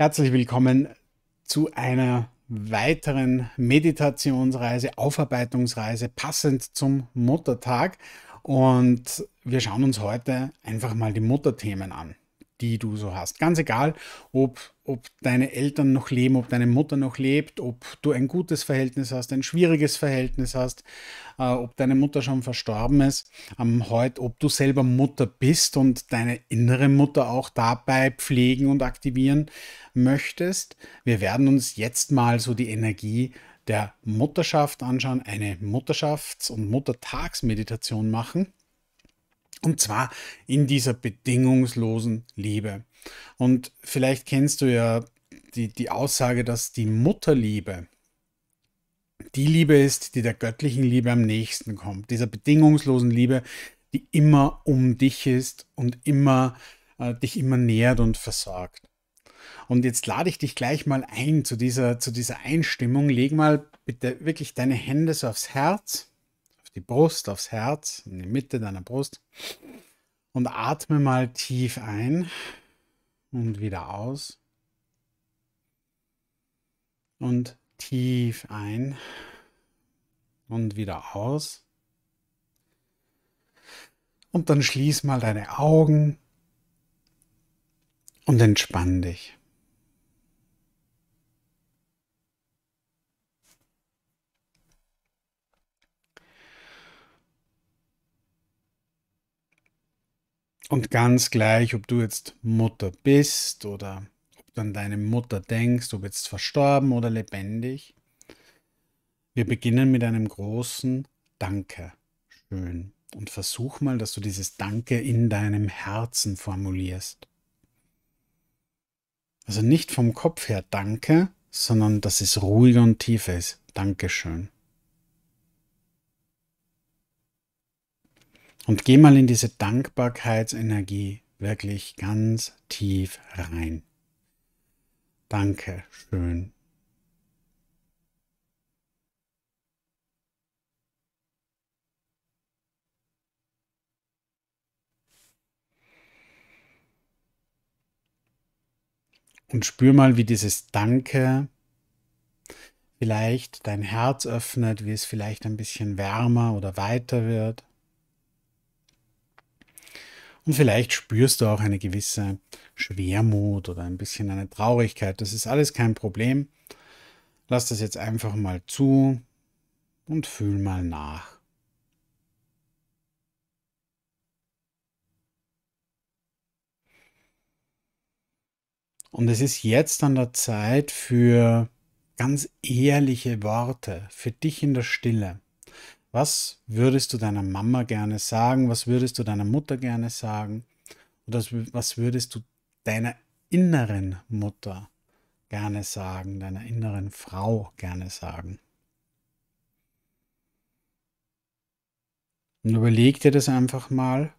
Herzlich willkommen zu einer weiteren Meditationsreise, Aufarbeitungsreise, passend zum Muttertag. Und wir schauen uns heute einfach mal die Mutterthemen an die du so hast. Ganz egal, ob, ob deine Eltern noch leben, ob deine Mutter noch lebt, ob du ein gutes Verhältnis hast, ein schwieriges Verhältnis hast, äh, ob deine Mutter schon verstorben ist, ähm, heute, ob du selber Mutter bist und deine innere Mutter auch dabei pflegen und aktivieren möchtest. Wir werden uns jetzt mal so die Energie der Mutterschaft anschauen, eine Mutterschafts- und Muttertagsmeditation machen. Und zwar in dieser bedingungslosen Liebe. Und vielleicht kennst du ja die, die Aussage, dass die Mutterliebe die Liebe ist, die der göttlichen Liebe am nächsten kommt. Dieser bedingungslosen Liebe, die immer um dich ist und immer äh, dich immer nährt und versorgt. Und jetzt lade ich dich gleich mal ein zu dieser, zu dieser Einstimmung. Leg mal bitte wirklich deine Hände so aufs Herz die Brust, aufs Herz, in die Mitte deiner Brust. Und atme mal tief ein und wieder aus. Und tief ein und wieder aus. Und dann schließ mal deine Augen und entspann dich. Und ganz gleich, ob du jetzt Mutter bist oder ob du an deine Mutter denkst, ob jetzt verstorben oder lebendig, wir beginnen mit einem großen Danke. Schön. Und versuch mal, dass du dieses Danke in deinem Herzen formulierst. Also nicht vom Kopf her Danke, sondern dass es ruhiger und tiefer ist. Dankeschön. Und geh mal in diese Dankbarkeitsenergie wirklich ganz tief rein. Danke, schön. Und spür mal, wie dieses Danke vielleicht dein Herz öffnet, wie es vielleicht ein bisschen wärmer oder weiter wird. Und vielleicht spürst du auch eine gewisse Schwermut oder ein bisschen eine Traurigkeit. Das ist alles kein Problem. Lass das jetzt einfach mal zu und fühl mal nach. Und es ist jetzt an der Zeit für ganz ehrliche Worte, für dich in der Stille. Was würdest du deiner Mama gerne sagen? Was würdest du deiner Mutter gerne sagen? Oder was würdest du deiner inneren Mutter gerne sagen, deiner inneren Frau gerne sagen? Und überleg dir das einfach mal.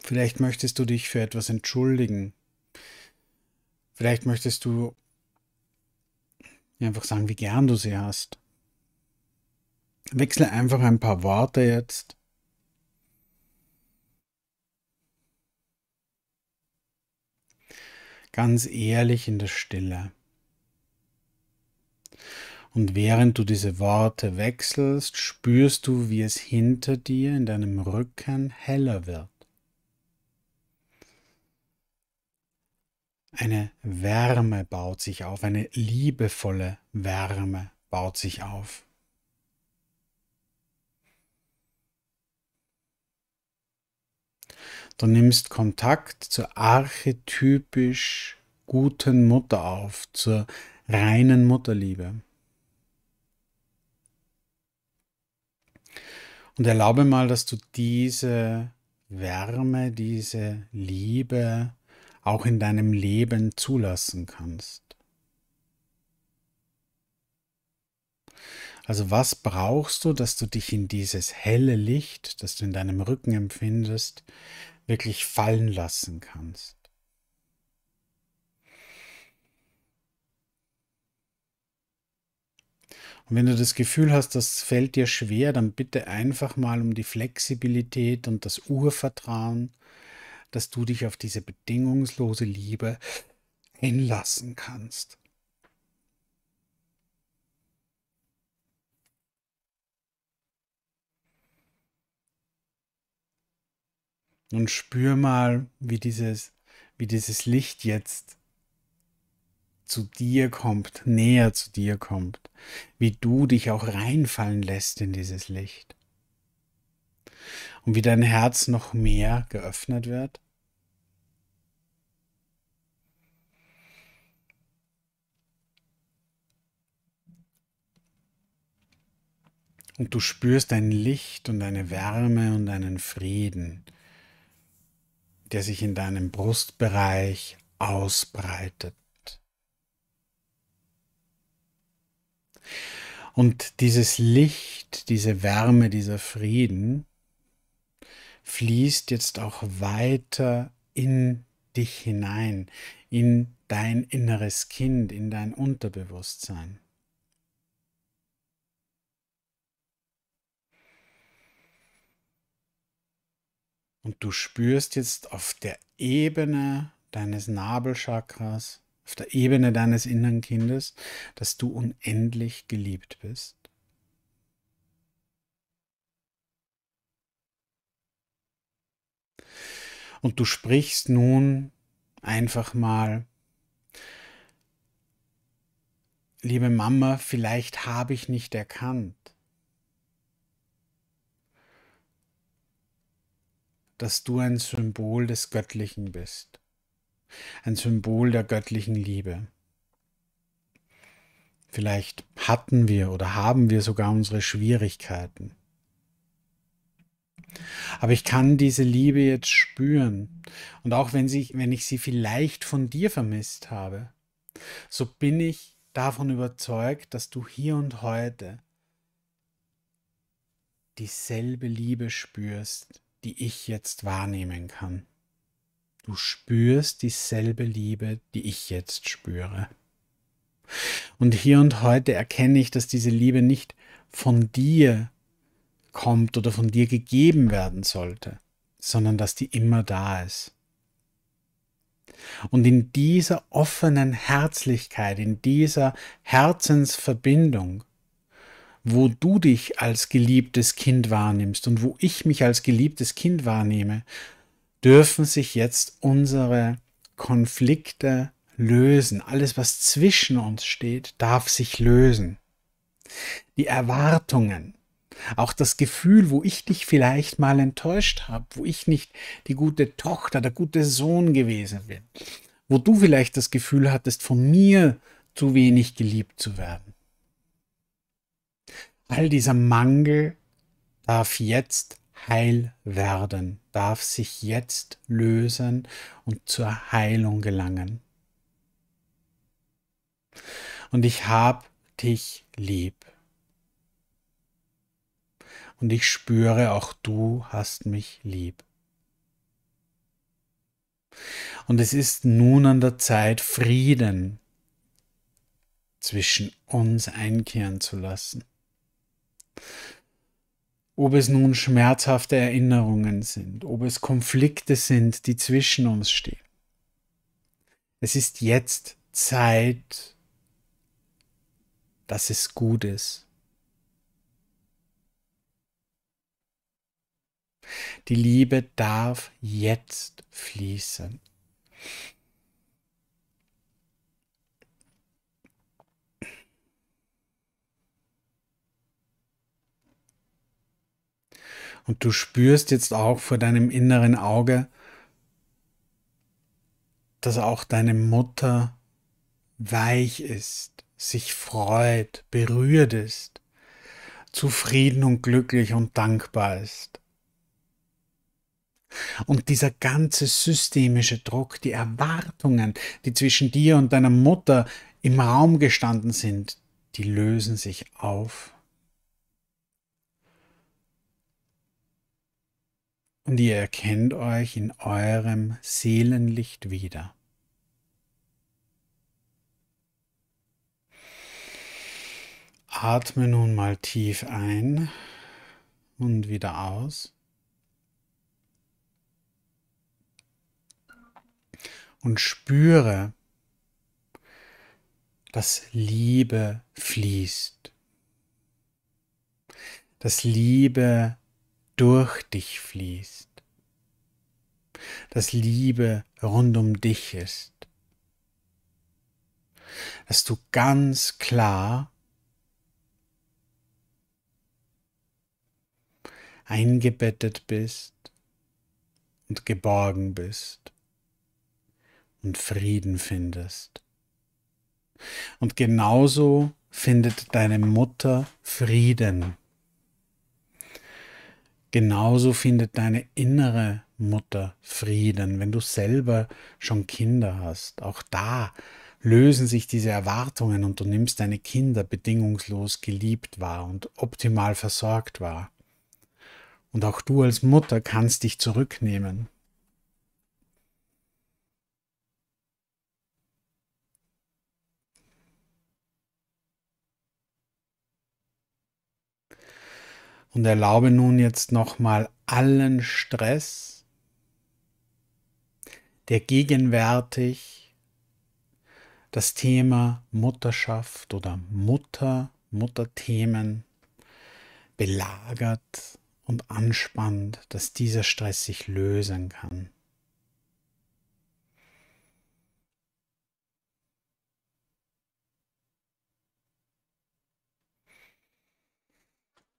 Vielleicht möchtest du dich für etwas entschuldigen. Vielleicht möchtest du ja, einfach sagen, wie gern du sie hast. Wechsle einfach ein paar Worte jetzt. Ganz ehrlich in der Stille. Und während du diese Worte wechselst, spürst du, wie es hinter dir in deinem Rücken heller wird. Eine Wärme baut sich auf, eine liebevolle Wärme baut sich auf. Du nimmst Kontakt zur archetypisch guten Mutter auf, zur reinen Mutterliebe. Und erlaube mal, dass du diese Wärme, diese Liebe auch in deinem Leben zulassen kannst. Also was brauchst du, dass du dich in dieses helle Licht, das du in deinem Rücken empfindest, wirklich fallen lassen kannst? Und wenn du das Gefühl hast, das fällt dir schwer, dann bitte einfach mal um die Flexibilität und das Urvertrauen, dass du dich auf diese bedingungslose Liebe einlassen kannst. Und spür mal, wie dieses, wie dieses Licht jetzt zu dir kommt, näher zu dir kommt, wie du dich auch reinfallen lässt in dieses Licht und wie dein Herz noch mehr geöffnet wird? Und du spürst dein Licht und deine Wärme und deinen Frieden, der sich in deinem Brustbereich ausbreitet. Und dieses Licht, diese Wärme, dieser Frieden fließt jetzt auch weiter in dich hinein, in dein inneres Kind, in dein Unterbewusstsein. Und du spürst jetzt auf der Ebene deines Nabelchakras, auf der Ebene deines inneren Kindes, dass du unendlich geliebt bist. Und du sprichst nun einfach mal, liebe Mama, vielleicht habe ich nicht erkannt, dass du ein Symbol des Göttlichen bist, ein Symbol der göttlichen Liebe. Vielleicht hatten wir oder haben wir sogar unsere Schwierigkeiten. Aber ich kann diese Liebe jetzt spüren. Und auch wenn, sie, wenn ich sie vielleicht von dir vermisst habe, so bin ich davon überzeugt, dass du hier und heute dieselbe Liebe spürst, die ich jetzt wahrnehmen kann. Du spürst dieselbe Liebe, die ich jetzt spüre. Und hier und heute erkenne ich, dass diese Liebe nicht von dir kommt oder von dir gegeben werden sollte, sondern dass die immer da ist. Und in dieser offenen Herzlichkeit, in dieser Herzensverbindung, wo du dich als geliebtes Kind wahrnimmst und wo ich mich als geliebtes Kind wahrnehme, dürfen sich jetzt unsere Konflikte lösen. Alles, was zwischen uns steht, darf sich lösen. Die Erwartungen, auch das Gefühl, wo ich dich vielleicht mal enttäuscht habe, wo ich nicht die gute Tochter, der gute Sohn gewesen bin, wo du vielleicht das Gefühl hattest, von mir zu wenig geliebt zu werden. All dieser Mangel darf jetzt heil werden, darf sich jetzt lösen und zur Heilung gelangen. Und ich habe dich lieb und ich spüre, auch du hast mich lieb. Und es ist nun an der Zeit, Frieden zwischen uns einkehren zu lassen. Ob es nun schmerzhafte Erinnerungen sind, ob es Konflikte sind, die zwischen uns stehen. Es ist jetzt Zeit, dass es gut ist Die Liebe darf jetzt fließen. Und du spürst jetzt auch vor deinem inneren Auge, dass auch deine Mutter weich ist, sich freut, berührt ist, zufrieden und glücklich und dankbar ist. Und dieser ganze systemische Druck, die Erwartungen, die zwischen dir und deiner Mutter im Raum gestanden sind, die lösen sich auf. Und ihr erkennt euch in eurem Seelenlicht wieder. Atme nun mal tief ein und wieder aus. und spüre, dass Liebe fließt, dass Liebe durch dich fließt, dass Liebe rund um dich ist, dass du ganz klar eingebettet bist und geborgen bist und Frieden findest. Und genauso findet deine Mutter Frieden. Genauso findet deine innere Mutter Frieden, wenn du selber schon Kinder hast. Auch da lösen sich diese Erwartungen und du nimmst deine Kinder bedingungslos geliebt wahr und optimal versorgt wahr. Und auch du als Mutter kannst dich zurücknehmen Und erlaube nun jetzt nochmal allen Stress, der gegenwärtig das Thema Mutterschaft oder Mutter, Mutterthemen belagert und anspannt, dass dieser Stress sich lösen kann.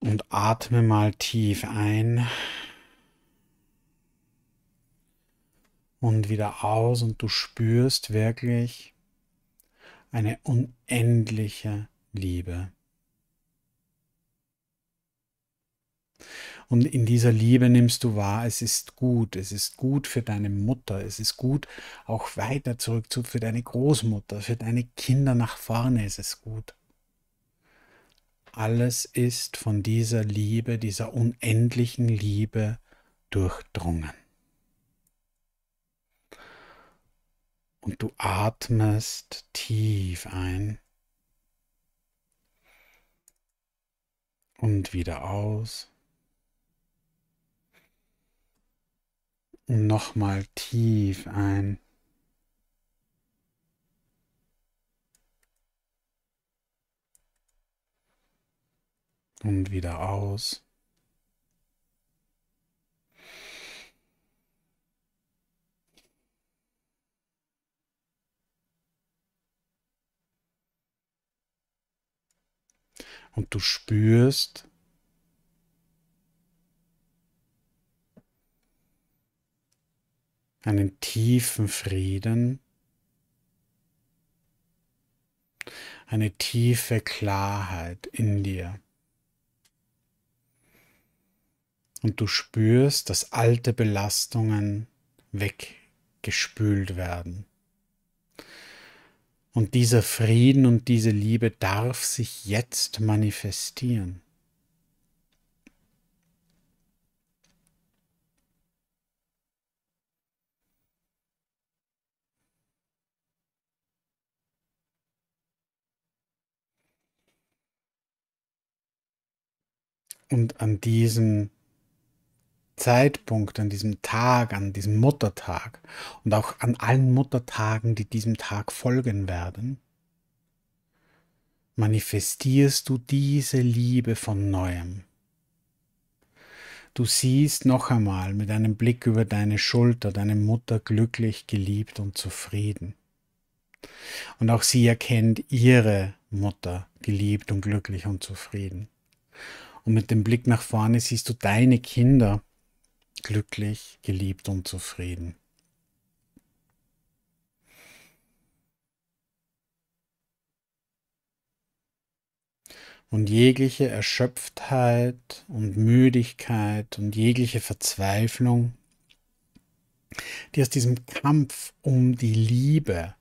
Und atme mal tief ein. Und wieder aus und du spürst wirklich eine unendliche Liebe. Und in dieser Liebe nimmst du wahr, es ist gut, es ist gut für deine Mutter, es ist gut auch weiter zurück zu, für deine Großmutter, für deine Kinder nach vorne ist es gut. Alles ist von dieser Liebe, dieser unendlichen Liebe durchdrungen. Und du atmest tief ein und wieder aus. Und nochmal tief ein und wieder aus. Und du spürst, einen tiefen Frieden, eine tiefe Klarheit in dir. und du spürst, dass alte Belastungen weggespült werden. Und dieser Frieden und diese Liebe darf sich jetzt manifestieren. Und an diesem Zeitpunkt, an diesem Tag, an diesem Muttertag und auch an allen Muttertagen, die diesem Tag folgen werden, manifestierst du diese Liebe von neuem. Du siehst noch einmal mit einem Blick über deine Schulter deine Mutter glücklich, geliebt und zufrieden. Und auch sie erkennt ihre Mutter geliebt und glücklich und zufrieden. Und mit dem Blick nach vorne siehst du deine Kinder glücklich, geliebt und zufrieden. Und jegliche Erschöpftheit und Müdigkeit und jegliche Verzweiflung, die aus diesem Kampf um die Liebe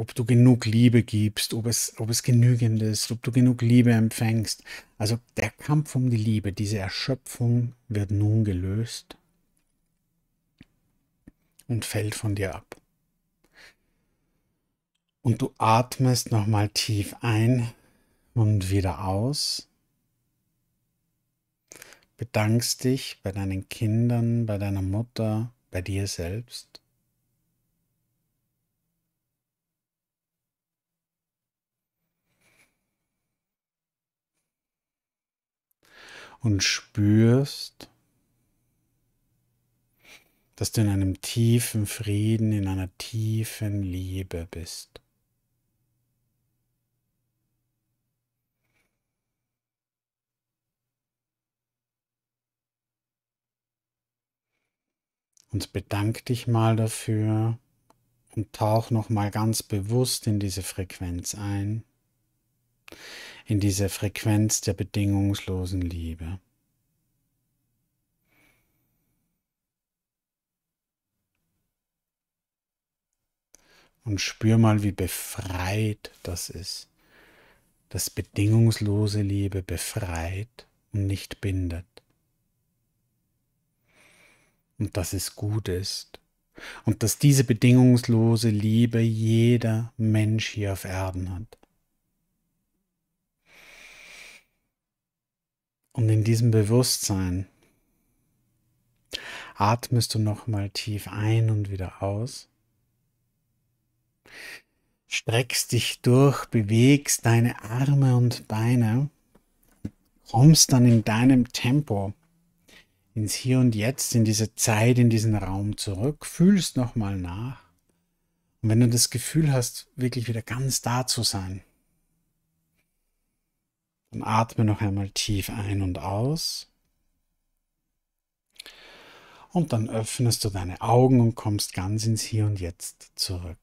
ob du genug Liebe gibst, ob es, ob es genügend ist, ob du genug Liebe empfängst. Also der Kampf um die Liebe, diese Erschöpfung wird nun gelöst und fällt von dir ab. Und du atmest nochmal tief ein und wieder aus. Bedankst dich bei deinen Kindern, bei deiner Mutter, bei dir selbst. und spürst, dass du in einem tiefen Frieden, in einer tiefen Liebe bist. Und bedank dich mal dafür und tauch noch mal ganz bewusst in diese Frequenz ein in diese Frequenz der bedingungslosen Liebe. Und spür mal, wie befreit das ist. Das bedingungslose Liebe befreit und nicht bindet. Und dass es gut ist. Und dass diese bedingungslose Liebe jeder Mensch hier auf Erden hat. Und in diesem Bewusstsein atmest du nochmal tief ein und wieder aus. Streckst dich durch, bewegst deine Arme und Beine, kommst dann in deinem Tempo ins Hier und Jetzt, in diese Zeit, in diesen Raum zurück, fühlst nochmal nach. Und wenn du das Gefühl hast, wirklich wieder ganz da zu sein, dann atme noch einmal tief ein und aus. Und dann öffnest du deine Augen und kommst ganz ins Hier und Jetzt zurück.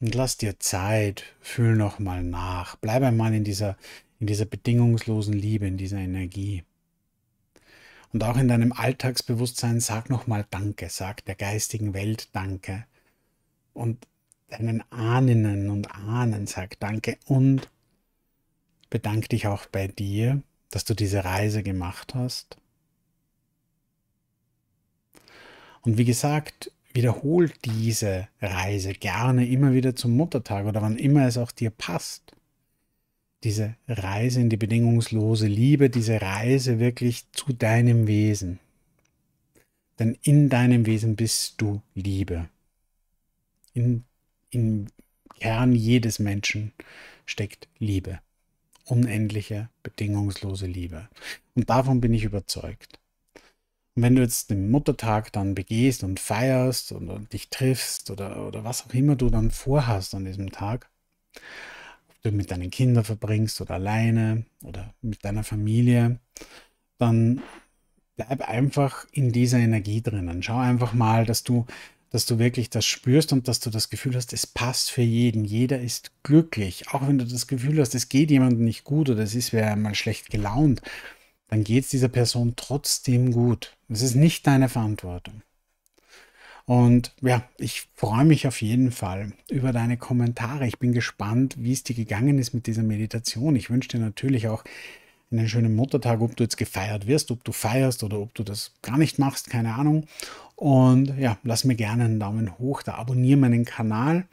Und lass dir Zeit, fühl noch mal nach. Bleib einmal in dieser, in dieser bedingungslosen Liebe, in dieser Energie. Und auch in deinem Alltagsbewusstsein sag noch mal Danke, sag der geistigen Welt Danke. Und deinen Ahnen und Ahnen sag danke und bedanke dich auch bei dir, dass du diese Reise gemacht hast. Und wie gesagt, wiederhol diese Reise gerne immer wieder zum Muttertag oder wann immer es auch dir passt. Diese Reise in die bedingungslose Liebe, diese Reise wirklich zu deinem Wesen. Denn in deinem Wesen bist du Liebe. In im Kern jedes Menschen steckt Liebe. Unendliche, bedingungslose Liebe. Und davon bin ich überzeugt. Und wenn du jetzt den Muttertag dann begehst und feierst und dich triffst oder, oder was auch immer du dann vorhast an diesem Tag, ob du mit deinen Kindern verbringst oder alleine oder mit deiner Familie, dann bleib einfach in dieser Energie drinnen. Schau einfach mal, dass du dass du wirklich das spürst und dass du das Gefühl hast, es passt für jeden. Jeder ist glücklich. Auch wenn du das Gefühl hast, es geht jemandem nicht gut oder es ist wer mal schlecht gelaunt, dann geht es dieser Person trotzdem gut. Es ist nicht deine Verantwortung. Und ja, ich freue mich auf jeden Fall über deine Kommentare. Ich bin gespannt, wie es dir gegangen ist mit dieser Meditation. Ich wünsche dir natürlich auch einen schönen Muttertag, ob du jetzt gefeiert wirst, ob du feierst oder ob du das gar nicht machst, keine Ahnung. Und ja, lass mir gerne einen Daumen hoch, da abonniere meinen Kanal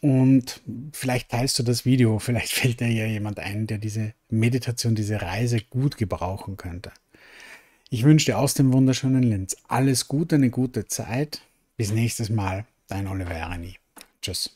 und vielleicht teilst du das Video, vielleicht fällt dir ja jemand ein, der diese Meditation, diese Reise gut gebrauchen könnte. Ich wünsche dir aus dem wunderschönen Linz alles Gute, eine gute Zeit. Bis nächstes Mal, dein Oliver Erni. Tschüss.